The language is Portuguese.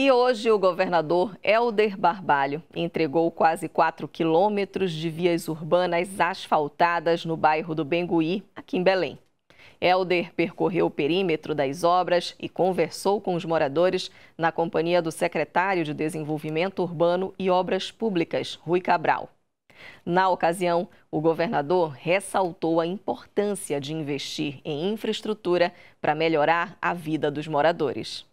E hoje o governador Helder Barbalho entregou quase 4 quilômetros de vias urbanas asfaltadas no bairro do Bengui, aqui em Belém. Helder percorreu o perímetro das obras e conversou com os moradores na companhia do secretário de Desenvolvimento Urbano e Obras Públicas, Rui Cabral. Na ocasião, o governador ressaltou a importância de investir em infraestrutura para melhorar a vida dos moradores.